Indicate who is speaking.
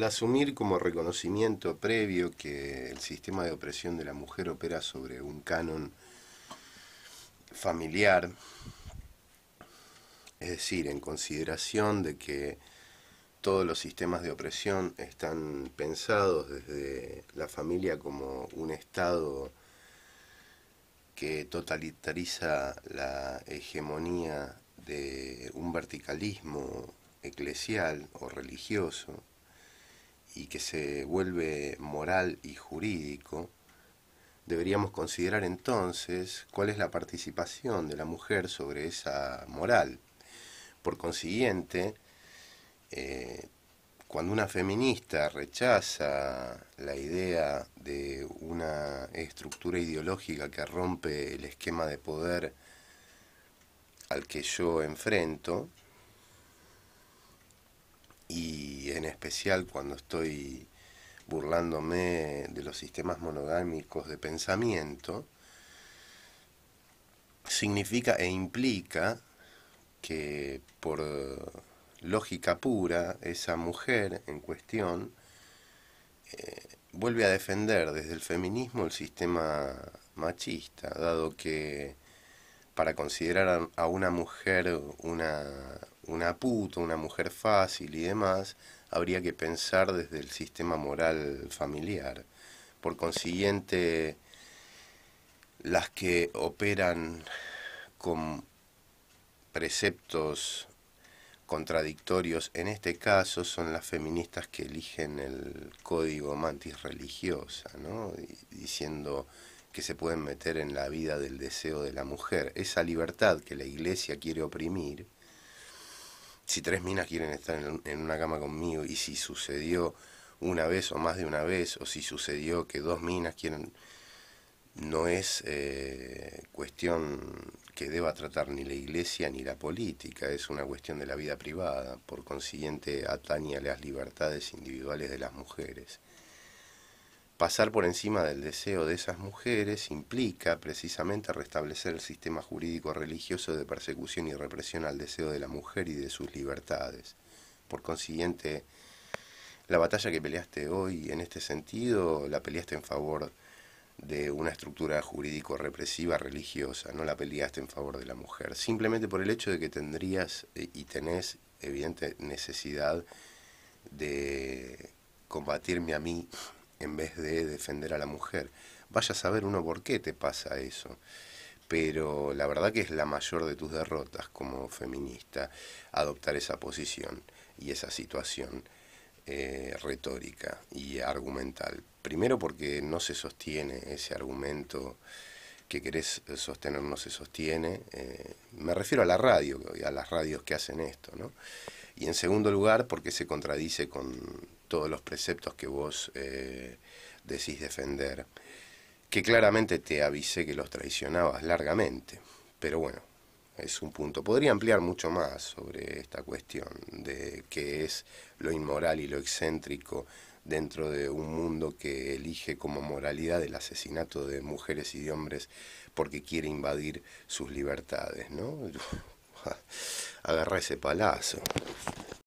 Speaker 1: Al asumir como reconocimiento previo que el sistema de opresión de la mujer opera sobre un canon familiar, es decir, en consideración de que todos los sistemas de opresión están pensados desde la familia como un estado que totalitariza la hegemonía de un verticalismo eclesial o religioso, y que se vuelve moral y jurídico, deberíamos considerar entonces cuál es la participación de la mujer sobre esa moral. Por consiguiente, eh, cuando una feminista rechaza la idea de una estructura ideológica que rompe el esquema de poder al que yo enfrento, y en especial cuando estoy burlándome de los sistemas monogámicos de pensamiento, significa e implica que por lógica pura esa mujer en cuestión eh, vuelve a defender desde el feminismo el sistema machista, dado que para considerar a, una mujer una, una puta, una mujer fácil y demás, habría que pensar desde el sistema moral familiar. Por consiguiente, las que operan con preceptos contradictorios en este caso son las feministas que eligen el código mantis religiosa, ¿no? diciendo que se pueden meter en la vida del deseo de la mujer. Esa libertad que la iglesia quiere oprimir, si tres minas quieren estar en una cama conmigo y si sucedió una vez o más de una vez, o si sucedió que dos minas quieren, no es eh, cuestión que deba tratar ni la iglesia ni la política, es una cuestión de la vida privada, por consiguiente atañe a las libertades individuales de las mujeres. Pasar por encima del deseo de esas mujeres implica precisamente restablecer el sistema jurídico religioso de persecución y represión al deseo de la mujer y de sus libertades. Por consiguiente, la batalla que peleaste hoy en este sentido la peleaste en favor de una estructura jurídico represiva religiosa, no la peleaste en favor de la mujer, simplemente por el hecho de que tendrías eh, y tenés evidente necesidad de combatirme a mí en vez de defender a la mujer. Vaya a saber uno por qué te pasa eso. Pero la verdad que es la mayor de tus derrotas como feminista adoptar esa posición y esa situación eh, retórica y argumental. Primero porque no se sostiene ese argumento que querés sostener no se sostiene. Eh, me refiero a la radio, y a las radios que hacen esto, ¿no? Y en segundo lugar, porque se contradice con todos los preceptos que vos eh, decís defender, que claramente te avisé que los traicionabas largamente, pero bueno, es un punto. Podría ampliar mucho más sobre esta cuestión de qué es lo inmoral y lo excéntrico dentro de un mundo que elige como moralidad el asesinato de mujeres y de hombres porque quiere invadir sus libertades, ¿no? Agarra ese palazo.